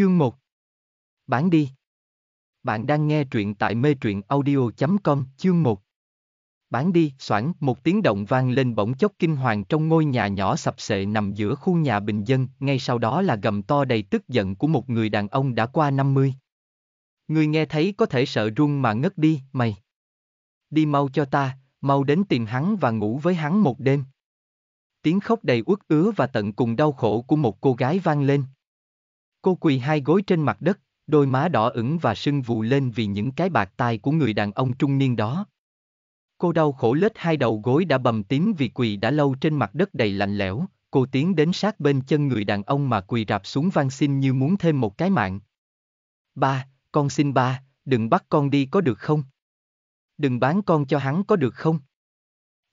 Chương 1 Bản đi Bạn đang nghe truyện tại mê truyện audio.com Chương 1 Bán đi, soảng, một tiếng động vang lên bỗng chốc kinh hoàng trong ngôi nhà nhỏ sập sệ nằm giữa khu nhà bình dân, ngay sau đó là gầm to đầy tức giận của một người đàn ông đã qua 50. Người nghe thấy có thể sợ run mà ngất đi, mày. Đi mau cho ta, mau đến tìm hắn và ngủ với hắn một đêm. Tiếng khóc đầy uất ứa và tận cùng đau khổ của một cô gái vang lên. Cô quỳ hai gối trên mặt đất, đôi má đỏ ửng và sưng vụ lên vì những cái bạc tai của người đàn ông trung niên đó. Cô đau khổ lết hai đầu gối đã bầm tím vì quỳ đã lâu trên mặt đất đầy lạnh lẽo, cô tiến đến sát bên chân người đàn ông mà quỳ rạp xuống van xin như muốn thêm một cái mạng. Ba, con xin ba, đừng bắt con đi có được không? Đừng bán con cho hắn có được không?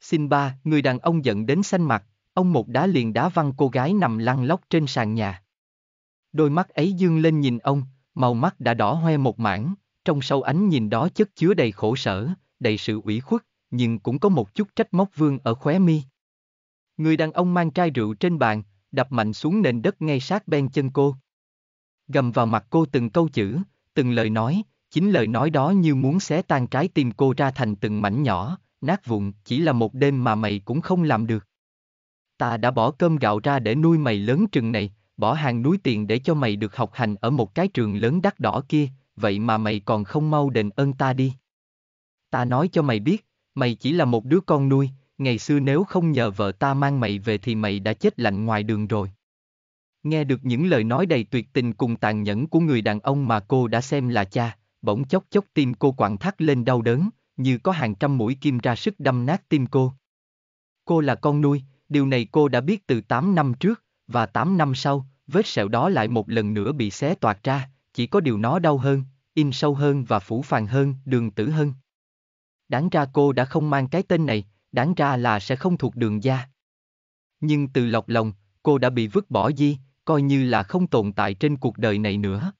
Xin ba, người đàn ông giận đến xanh mặt, ông một đá liền đá văng cô gái nằm lăn lóc trên sàn nhà. Đôi mắt ấy dương lên nhìn ông, màu mắt đã đỏ hoe một mảng, trong sâu ánh nhìn đó chất chứa đầy khổ sở, đầy sự ủy khuất, nhưng cũng có một chút trách móc vương ở khóe mi. Người đàn ông mang chai rượu trên bàn, đập mạnh xuống nền đất ngay sát bên chân cô. Gầm vào mặt cô từng câu chữ, từng lời nói, chính lời nói đó như muốn xé tan trái tim cô ra thành từng mảnh nhỏ, nát vụn, chỉ là một đêm mà mày cũng không làm được. Ta đã bỏ cơm gạo ra để nuôi mày lớn chừng này, bỏ hàng núi tiền để cho mày được học hành ở một cái trường lớn đắt đỏ kia, vậy mà mày còn không mau đền ơn ta đi. Ta nói cho mày biết, mày chỉ là một đứa con nuôi, ngày xưa nếu không nhờ vợ ta mang mày về thì mày đã chết lạnh ngoài đường rồi. Nghe được những lời nói đầy tuyệt tình cùng tàn nhẫn của người đàn ông mà cô đã xem là cha, bỗng chốc chốc tim cô quặn thắt lên đau đớn, như có hàng trăm mũi kim ra sức đâm nát tim cô. Cô là con nuôi, điều này cô đã biết từ 8 năm trước, và 8 năm sau, vết sẹo đó lại một lần nữa bị xé toạc ra, chỉ có điều nó đau hơn, in sâu hơn và phủ phàng hơn, đường tử hơn. Đáng ra cô đã không mang cái tên này, đáng ra là sẽ không thuộc đường gia. Nhưng từ lọc lòng, cô đã bị vứt bỏ di, coi như là không tồn tại trên cuộc đời này nữa.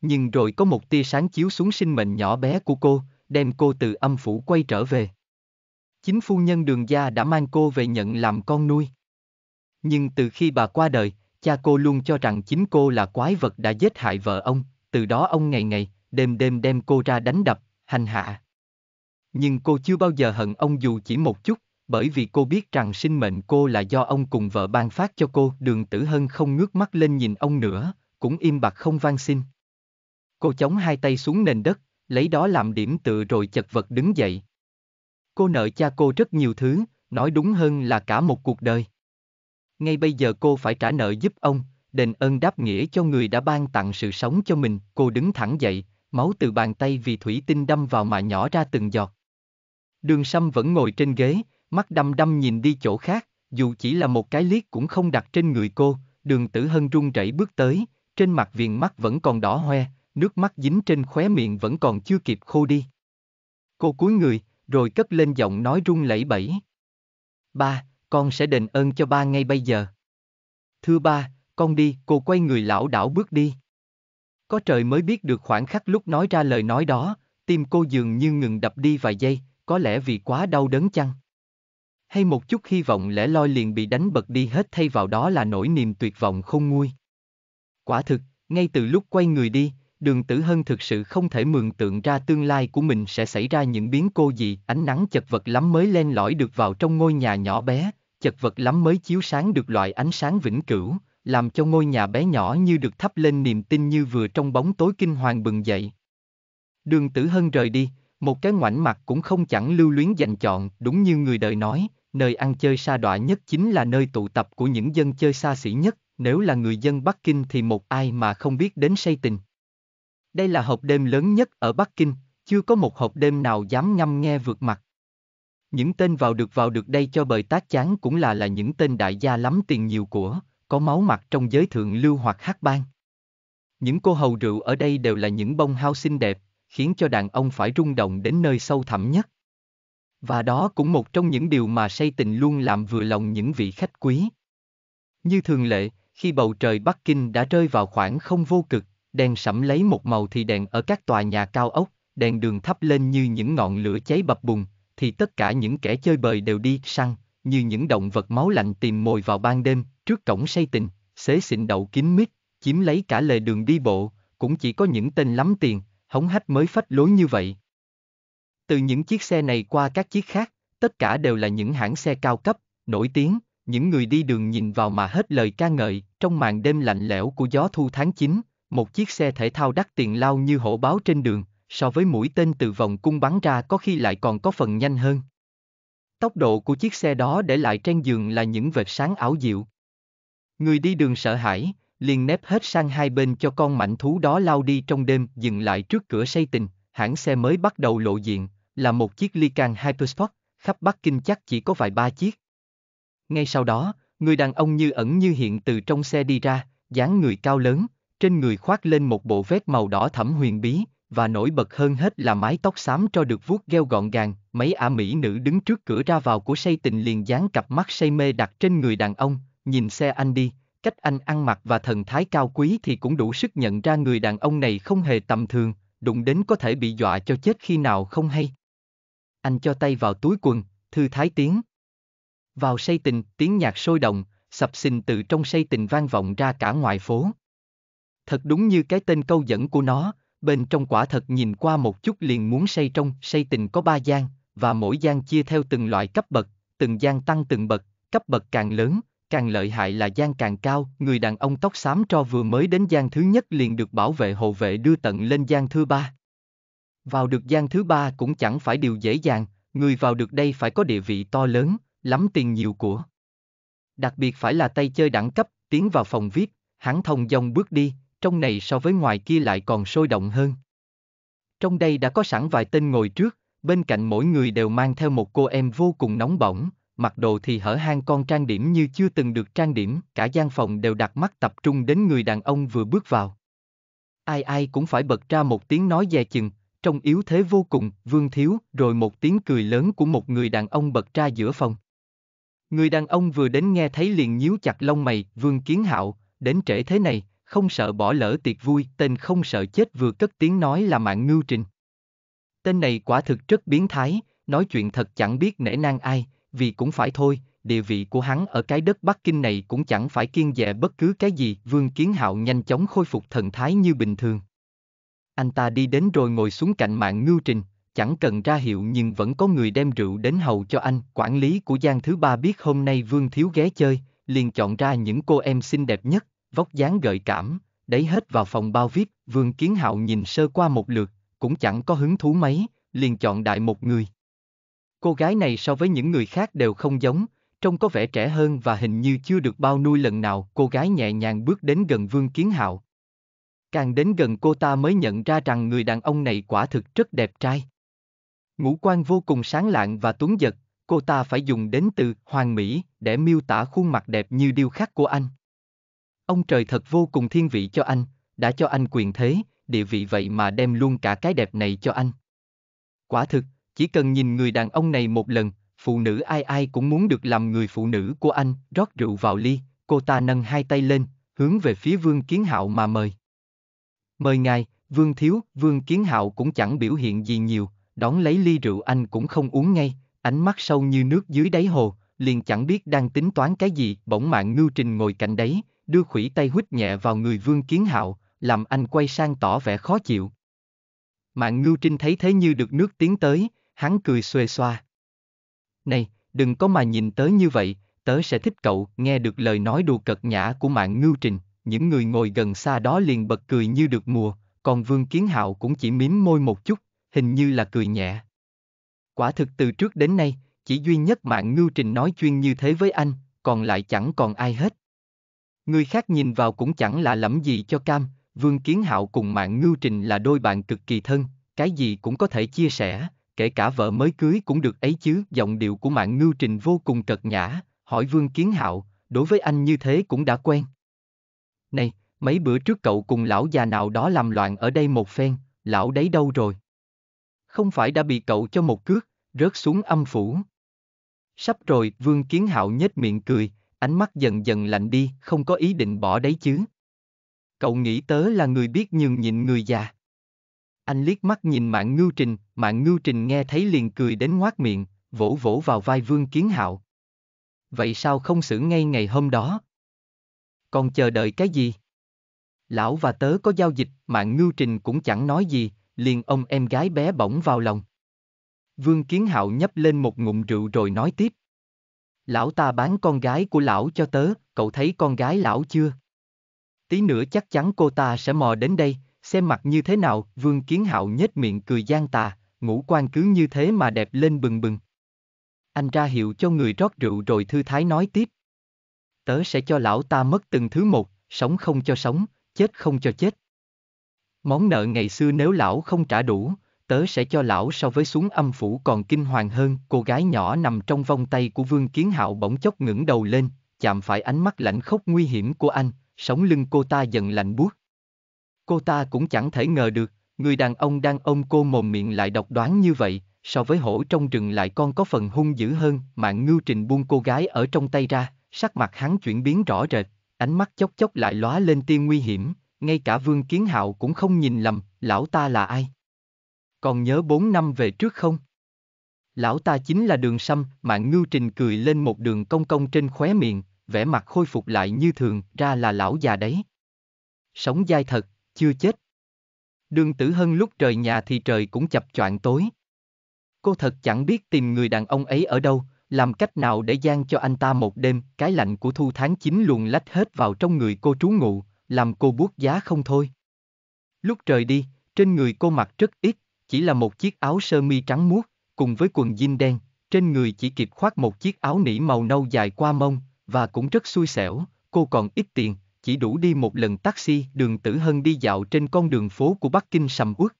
Nhưng rồi có một tia sáng chiếu xuống sinh mệnh nhỏ bé của cô, đem cô từ âm phủ quay trở về. Chính phu nhân đường gia đã mang cô về nhận làm con nuôi. Nhưng từ khi bà qua đời, cha cô luôn cho rằng chính cô là quái vật đã giết hại vợ ông, từ đó ông ngày ngày, đêm đêm đem cô ra đánh đập, hành hạ. Nhưng cô chưa bao giờ hận ông dù chỉ một chút, bởi vì cô biết rằng sinh mệnh cô là do ông cùng vợ ban phát cho cô. Đường Tử Hân không ngước mắt lên nhìn ông nữa, cũng im bặt không van xin. Cô chống hai tay xuống nền đất, lấy đó làm điểm tựa rồi chật vật đứng dậy. Cô nợ cha cô rất nhiều thứ, nói đúng hơn là cả một cuộc đời ngay bây giờ cô phải trả nợ giúp ông, đền ơn đáp nghĩa cho người đã ban tặng sự sống cho mình. Cô đứng thẳng dậy, máu từ bàn tay vì thủy tinh đâm vào mà nhỏ ra từng giọt. Đường Sâm vẫn ngồi trên ghế, mắt đăm đăm nhìn đi chỗ khác, dù chỉ là một cái liếc cũng không đặt trên người cô, đường tử hân run rẩy bước tới, trên mặt viền mắt vẫn còn đỏ hoe, nước mắt dính trên khóe miệng vẫn còn chưa kịp khô đi. Cô cúi người, rồi cất lên giọng nói run lẩy bẩy. Ba, con sẽ đền ơn cho ba ngay bây giờ. Thưa ba, con đi, cô quay người lão đảo bước đi. Có trời mới biết được khoảng khắc lúc nói ra lời nói đó, tim cô dường như ngừng đập đi vài giây, có lẽ vì quá đau đớn chăng? Hay một chút hy vọng lẽ loi liền bị đánh bật đi hết thay vào đó là nỗi niềm tuyệt vọng không nguôi. Quả thực, ngay từ lúc quay người đi, Đường Tử Hân thực sự không thể mường tượng ra tương lai của mình sẽ xảy ra những biến cô gì, ánh nắng chật vật lắm mới len lỏi được vào trong ngôi nhà nhỏ bé, chật vật lắm mới chiếu sáng được loại ánh sáng vĩnh cửu, làm cho ngôi nhà bé nhỏ như được thắp lên niềm tin như vừa trong bóng tối kinh hoàng bừng dậy. Đường Tử Hân rời đi, một cái ngoảnh mặt cũng không chẳng lưu luyến dành chọn, đúng như người đời nói, nơi ăn chơi xa đọa nhất chính là nơi tụ tập của những dân chơi xa xỉ nhất, nếu là người dân Bắc Kinh thì một ai mà không biết đến say tình. Đây là hộp đêm lớn nhất ở Bắc Kinh, chưa có một hộp đêm nào dám ngâm nghe vượt mặt. Những tên vào được vào được đây cho bời tác chán cũng là là những tên đại gia lắm tiền nhiều của, có máu mặt trong giới thượng lưu hoặc hát bang. Những cô hầu rượu ở đây đều là những bông hao xinh đẹp, khiến cho đàn ông phải rung động đến nơi sâu thẳm nhất. Và đó cũng một trong những điều mà say tình luôn làm vừa lòng những vị khách quý. Như thường lệ, khi bầu trời Bắc Kinh đã rơi vào khoảng không vô cực, đèn sẫm lấy một màu thì đèn ở các tòa nhà cao ốc, đèn đường thắp lên như những ngọn lửa cháy bập bùng, thì tất cả những kẻ chơi bời đều đi săn, như những động vật máu lạnh tìm mồi vào ban đêm, trước cổng say tình, xế xịn đậu kín mít, chiếm lấy cả lề đường đi bộ, cũng chỉ có những tên lắm tiền, hống hách mới phách lối như vậy. Từ những chiếc xe này qua các chiếc khác, tất cả đều là những hãng xe cao cấp, nổi tiếng, những người đi đường nhìn vào mà hết lời ca ngợi, trong màn đêm lạnh lẽo của gió thu tháng 9, một chiếc xe thể thao đắt tiền lao như hổ báo trên đường, so với mũi tên từ vòng cung bắn ra có khi lại còn có phần nhanh hơn. Tốc độ của chiếc xe đó để lại trên giường là những vệt sáng ảo diệu. Người đi đường sợ hãi, liền nép hết sang hai bên cho con mảnh thú đó lao đi trong đêm dừng lại trước cửa say tình, hãng xe mới bắt đầu lộ diện, là một chiếc Lycan Hypersport, khắp Bắc Kinh chắc chỉ có vài ba chiếc. Ngay sau đó, người đàn ông như ẩn như hiện từ trong xe đi ra, dáng người cao lớn, trên người khoác lên một bộ vest màu đỏ thẫm huyền bí, và nổi bật hơn hết là mái tóc xám cho được vuốt gheo gọn gàng, mấy ả mỹ nữ đứng trước cửa ra vào của say tình liền dán cặp mắt say mê đặt trên người đàn ông, nhìn xe anh đi, cách anh ăn mặc và thần thái cao quý thì cũng đủ sức nhận ra người đàn ông này không hề tầm thường, đụng đến có thể bị dọa cho chết khi nào không hay. Anh cho tay vào túi quần, thư thái tiếng. Vào say tình, tiếng nhạc sôi động, sập xình từ trong say tình vang vọng ra cả ngoài phố thật đúng như cái tên câu dẫn của nó, bên trong quả thật nhìn qua một chút liền muốn say trong, say tình có ba gian, và mỗi gian chia theo từng loại cấp bậc, từng gian tăng từng bậc, cấp bậc càng lớn, càng lợi hại là gian càng cao, người đàn ông tóc xám cho vừa mới đến gian thứ nhất liền được bảo vệ hộ vệ đưa tận lên gian thứ ba. Vào được gian thứ ba cũng chẳng phải điều dễ dàng, người vào được đây phải có địa vị to lớn, lắm tiền nhiều của. Đặc biệt phải là tay chơi đẳng cấp, tiến vào phòng viết, hắn thông dòng bước đi, trong này so với ngoài kia lại còn sôi động hơn. Trong đây đã có sẵn vài tên ngồi trước, bên cạnh mỗi người đều mang theo một cô em vô cùng nóng bỏng, mặc đồ thì hở hang con trang điểm như chưa từng được trang điểm, cả gian phòng đều đặt mắt tập trung đến người đàn ông vừa bước vào. Ai ai cũng phải bật ra một tiếng nói dè chừng, trong yếu thế vô cùng, vương thiếu, rồi một tiếng cười lớn của một người đàn ông bật ra giữa phòng. Người đàn ông vừa đến nghe thấy liền nhíu chặt lông mày, vương kiến hạo, đến trễ thế này, không sợ bỏ lỡ tiệc vui, tên không sợ chết vừa cất tiếng nói là mạng ngưu trình. Tên này quả thực rất biến thái, nói chuyện thật chẳng biết nể nang ai, vì cũng phải thôi, địa vị của hắn ở cái đất Bắc Kinh này cũng chẳng phải kiên dè bất cứ cái gì, Vương Kiến Hạo nhanh chóng khôi phục thần thái như bình thường. Anh ta đi đến rồi ngồi xuống cạnh mạng ngưu trình, chẳng cần ra hiệu nhưng vẫn có người đem rượu đến hầu cho anh, quản lý của Giang thứ ba biết hôm nay Vương Thiếu ghé chơi, liền chọn ra những cô em xinh đẹp nhất, vóc dáng gợi cảm, đẩy hết vào phòng bao viết, Vương Kiến Hạo nhìn sơ qua một lượt, cũng chẳng có hứng thú mấy, liền chọn đại một người. Cô gái này so với những người khác đều không giống, trông có vẻ trẻ hơn và hình như chưa được bao nuôi lần nào, cô gái nhẹ nhàng bước đến gần Vương Kiến Hạo. Càng đến gần cô ta mới nhận ra rằng người đàn ông này quả thực rất đẹp trai. Ngũ quan vô cùng sáng lạng và tuấn giật, cô ta phải dùng đến từ hoàng mỹ để miêu tả khuôn mặt đẹp như điêu khắc của anh. Ông trời thật vô cùng thiên vị cho anh, đã cho anh quyền thế, địa vị vậy mà đem luôn cả cái đẹp này cho anh. Quả thực, chỉ cần nhìn người đàn ông này một lần, phụ nữ ai ai cũng muốn được làm người phụ nữ của anh, rót rượu vào ly, cô ta nâng hai tay lên, hướng về phía Vương Kiến Hạo mà mời. Mời ngài, Vương Thiếu, Vương Kiến Hạo cũng chẳng biểu hiện gì nhiều, đón lấy ly rượu anh cũng không uống ngay, ánh mắt sâu như nước dưới đáy hồ, liền chẳng biết đang tính toán cái gì, bỗng mạng Ngưu Trình ngồi cạnh đấy, đưa khủy tay huýt nhẹ vào người Vương Kiến Hạo, làm anh quay sang tỏ vẻ khó chịu. Mạng Ngưu Trinh thấy thế như được nước tiến tới, hắn cười xuê xoa. Này, đừng có mà nhìn tớ như vậy, tớ sẽ thích cậu, nghe được lời nói đùa cợt nhã của mạng Ngưu Trình, những người ngồi gần xa đó liền bật cười như được mùa, còn Vương Kiến Hạo cũng chỉ mím môi một chút, hình như là cười nhẹ. Quả thực từ trước đến nay, chỉ duy nhất mạng Ngưu Trình nói chuyên như thế với anh, còn lại chẳng còn ai hết. Người khác nhìn vào cũng chẳng là lẫm gì cho cam, Vương Kiến Hạo cùng Mạng Ngưu Trình là đôi bạn cực kỳ thân, cái gì cũng có thể chia sẻ, kể cả vợ mới cưới cũng được ấy chứ. Giọng điệu của Mạng Ngưu Trình vô cùng cật nhã, hỏi Vương Kiến Hạo, đối với anh như thế cũng đã quen. Này, mấy bữa trước cậu cùng lão già nào đó làm loạn ở đây một phen, lão đấy đâu rồi? Không phải đã bị cậu cho một cước, rớt xuống âm phủ. Sắp rồi, Vương Kiến Hạo nhếch miệng cười, ánh mắt dần dần lạnh đi, không có ý định bỏ đấy chứ. Cậu nghĩ tớ là người biết nhường nhịn người già. Anh liếc mắt nhìn mạng ngưu trình, mạng ngưu trình nghe thấy liền cười đến ngoác miệng, vỗ vỗ vào vai vương kiến hạo. Vậy sao không xử ngay ngày hôm đó? Còn chờ đợi cái gì? Lão và tớ có giao dịch, mạng ngưu trình cũng chẳng nói gì, liền ông em gái bé bỏng vào lòng. Vương Kiến Hạo nhấp lên một ngụm rượu rồi nói tiếp. Lão ta bán con gái của lão cho tớ, cậu thấy con gái lão chưa? Tí nữa chắc chắn cô ta sẽ mò đến đây, xem mặt như thế nào, Vương Kiến Hạo nhếch miệng cười gian tà, ngũ quan cứ như thế mà đẹp lên bừng bừng. Anh ra hiệu cho người rót rượu rồi thư thái nói tiếp. Tớ sẽ cho lão ta mất từng thứ một, sống không cho sống, chết không cho chết. Món nợ ngày xưa nếu lão không trả đủ, tớ sẽ cho lão so với xuống âm phủ còn kinh hoàng hơn. Cô gái nhỏ nằm trong vòng tay của Vương Kiến Hạo bỗng chốc ngẩng đầu lên, chạm phải ánh mắt lạnh khốc nguy hiểm của anh, sống lưng cô ta dần lạnh buốt. Cô ta cũng chẳng thể ngờ được, người đàn ông đang ôm cô mồm miệng lại độc đoán như vậy, so với hổ trong rừng lại con có phần hung dữ hơn. Mạng ngưu trình buông cô gái ở trong tay ra, sắc mặt hắn chuyển biến rõ rệt, ánh mắt chốc chốc lại lóa lên tia nguy hiểm, ngay cả Vương Kiến Hạo cũng không nhìn lầm, lão ta là ai còn nhớ bốn năm về trước không? Lão ta chính là đường xăm, mạng ngưu trình cười lên một đường công công trên khóe miệng, vẻ mặt khôi phục lại như thường, ra là lão già đấy. Sống dai thật, chưa chết. Đường tử hân lúc trời nhà thì trời cũng chập choạng tối. Cô thật chẳng biết tìm người đàn ông ấy ở đâu, làm cách nào để gian cho anh ta một đêm, cái lạnh của thu tháng 9 luồn lách hết vào trong người cô trú ngụ, làm cô buốt giá không thôi. Lúc trời đi, trên người cô mặc rất ít, chỉ là một chiếc áo sơ mi trắng muốt, cùng với quần jean đen, trên người chỉ kịp khoác một chiếc áo nỉ màu nâu dài qua mông, và cũng rất xui xẻo, cô còn ít tiền, chỉ đủ đi một lần taxi đường tử hân đi dạo trên con đường phố của Bắc Kinh sầm uất.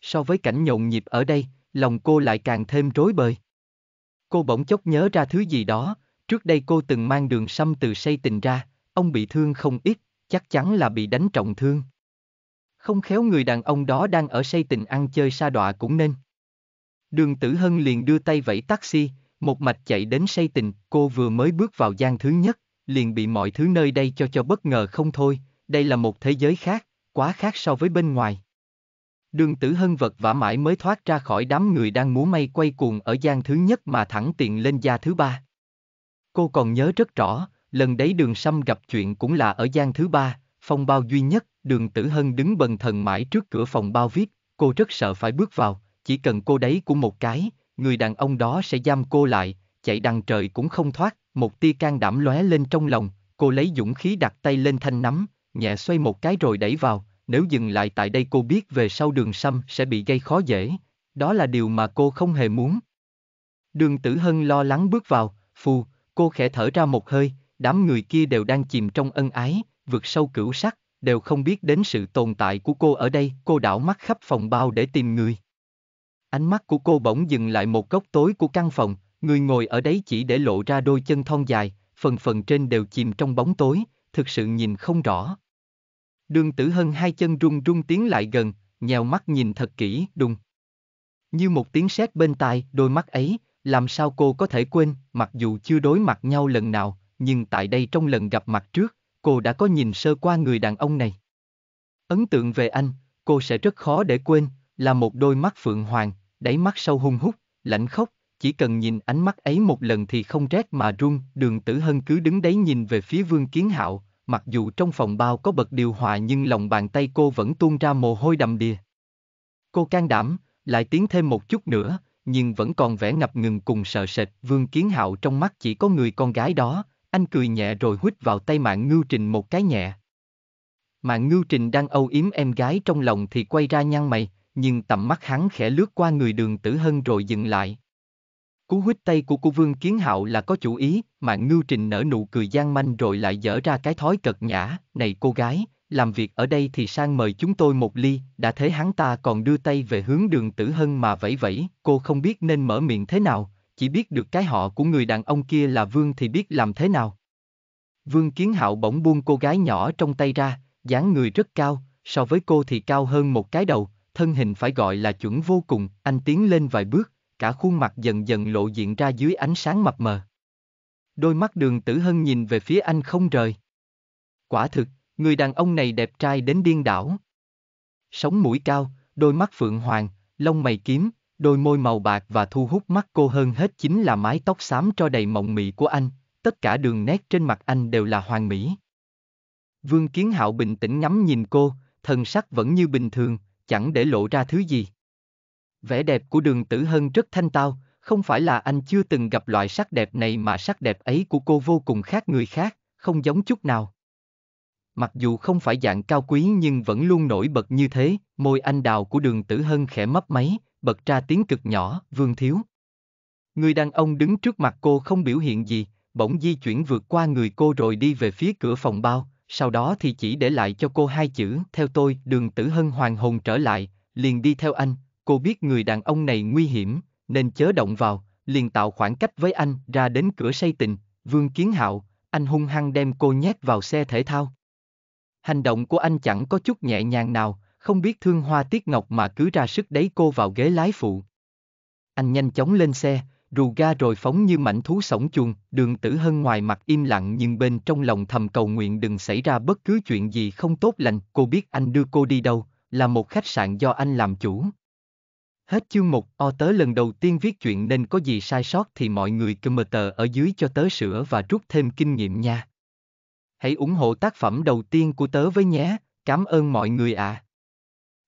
So với cảnh nhộn nhịp ở đây, lòng cô lại càng thêm rối bời. Cô bỗng chốc nhớ ra thứ gì đó, trước đây cô từng mang đường xăm từ xây tình ra, ông bị thương không ít, chắc chắn là bị đánh trọng thương. Không khéo người đàn ông đó đang ở say tình ăn chơi sa đọa cũng nên. Đường Tử Hân liền đưa tay vẫy taxi, một mạch chạy đến say tình, cô vừa mới bước vào gian thứ nhất, liền bị mọi thứ nơi đây cho cho bất ngờ không thôi, đây là một thế giới khác, quá khác so với bên ngoài. Đường Tử Hân vật vả mãi mới thoát ra khỏi đám người đang múa may quay cuồng ở gian thứ nhất mà thẳng tiện lên gia thứ ba. Cô còn nhớ rất rõ, lần đấy đường Sâm gặp chuyện cũng là ở gian thứ ba, phong bao duy nhất, Đường Tử Hân đứng bần thần mãi trước cửa phòng bao viết, cô rất sợ phải bước vào, chỉ cần cô đấy của một cái, người đàn ông đó sẽ giam cô lại, chạy đằng trời cũng không thoát, một tia can đảm lóe lên trong lòng, cô lấy dũng khí đặt tay lên thanh nắm, nhẹ xoay một cái rồi đẩy vào, nếu dừng lại tại đây cô biết về sau đường xăm sẽ bị gây khó dễ, đó là điều mà cô không hề muốn. Đường Tử Hân lo lắng bước vào, phù, cô khẽ thở ra một hơi, đám người kia đều đang chìm trong ân ái, vượt sâu cửu sắc, đều không biết đến sự tồn tại của cô ở đây, cô đảo mắt khắp phòng bao để tìm người. Ánh mắt của cô bỗng dừng lại một góc tối của căn phòng, người ngồi ở đấy chỉ để lộ ra đôi chân thon dài, phần phần trên đều chìm trong bóng tối, thực sự nhìn không rõ. Đường tử hân hai chân run run tiến lại gần, nhèo mắt nhìn thật kỹ, đùng. Như một tiếng sét bên tai, đôi mắt ấy, làm sao cô có thể quên, mặc dù chưa đối mặt nhau lần nào, nhưng tại đây trong lần gặp mặt trước, cô đã có nhìn sơ qua người đàn ông này. Ấn tượng về anh, cô sẽ rất khó để quên, là một đôi mắt phượng hoàng, đáy mắt sâu hung hút, lạnh khóc, chỉ cần nhìn ánh mắt ấy một lần thì không rét mà run, đường tử hân cứ đứng đấy nhìn về phía vương kiến hạo, mặc dù trong phòng bao có bật điều hòa nhưng lòng bàn tay cô vẫn tuôn ra mồ hôi đầm đìa. Cô can đảm, lại tiến thêm một chút nữa, nhưng vẫn còn vẻ ngập ngừng cùng sợ sệt, vương kiến hạo trong mắt chỉ có người con gái đó, anh cười nhẹ rồi huýt vào tay mạng ngưu trình một cái nhẹ. Mạng ngưu trình đang âu yếm em gái trong lòng thì quay ra nhăn mày, nhưng tầm mắt hắn khẽ lướt qua người đường tử hân rồi dừng lại. Cú huýt tay của cô Vương Kiến Hạo là có chủ ý, mạng ngưu trình nở nụ cười gian manh rồi lại dở ra cái thói cật nhã, này cô gái, làm việc ở đây thì sang mời chúng tôi một ly, đã thế hắn ta còn đưa tay về hướng đường tử hân mà vẫy vẫy, cô không biết nên mở miệng thế nào, chỉ biết được cái họ của người đàn ông kia là Vương thì biết làm thế nào. Vương Kiến Hạo bỗng buông cô gái nhỏ trong tay ra, dáng người rất cao, so với cô thì cao hơn một cái đầu, thân hình phải gọi là chuẩn vô cùng, anh tiến lên vài bước, cả khuôn mặt dần dần lộ diện ra dưới ánh sáng mập mờ. Đôi mắt đường tử hân nhìn về phía anh không rời. Quả thực, người đàn ông này đẹp trai đến điên đảo. Sống mũi cao, đôi mắt phượng hoàng, lông mày kiếm, Đôi môi màu bạc và thu hút mắt cô hơn hết chính là mái tóc xám cho đầy mộng mị của anh, tất cả đường nét trên mặt anh đều là hoàn mỹ. Vương Kiến Hạo bình tĩnh ngắm nhìn cô, thần sắc vẫn như bình thường, chẳng để lộ ra thứ gì. Vẻ đẹp của đường tử hân rất thanh tao, không phải là anh chưa từng gặp loại sắc đẹp này mà sắc đẹp ấy của cô vô cùng khác người khác, không giống chút nào. Mặc dù không phải dạng cao quý nhưng vẫn luôn nổi bật như thế, môi anh đào của đường tử hân khẽ mấp máy, bật ra tiếng cực nhỏ, Vương Thiếu. Người đàn ông đứng trước mặt cô không biểu hiện gì, bỗng di chuyển vượt qua người cô rồi đi về phía cửa phòng bao, sau đó thì chỉ để lại cho cô hai chữ, theo tôi, đường tử hân hoàng hồn trở lại, liền đi theo anh, cô biết người đàn ông này nguy hiểm, nên chớ động vào, liền tạo khoảng cách với anh, ra đến cửa say tình, Vương Kiến Hạo, anh hung hăng đem cô nhét vào xe thể thao. Hành động của anh chẳng có chút nhẹ nhàng nào, không biết thương hoa tiếc ngọc mà cứ ra sức đẩy cô vào ghế lái phụ. Anh nhanh chóng lên xe, rù ga rồi phóng như mảnh thú sổng chuồng, đường tử hân ngoài mặt im lặng nhưng bên trong lòng thầm cầu nguyện đừng xảy ra bất cứ chuyện gì không tốt lành, cô biết anh đưa cô đi đâu, là một khách sạn do anh làm chủ. Hết chương mục o tớ lần đầu tiên viết chuyện nên có gì sai sót thì mọi người comment ở dưới cho tớ sửa và rút thêm kinh nghiệm nha. Hãy ủng hộ tác phẩm đầu tiên của tớ với nhé, cảm ơn mọi người ạ. À.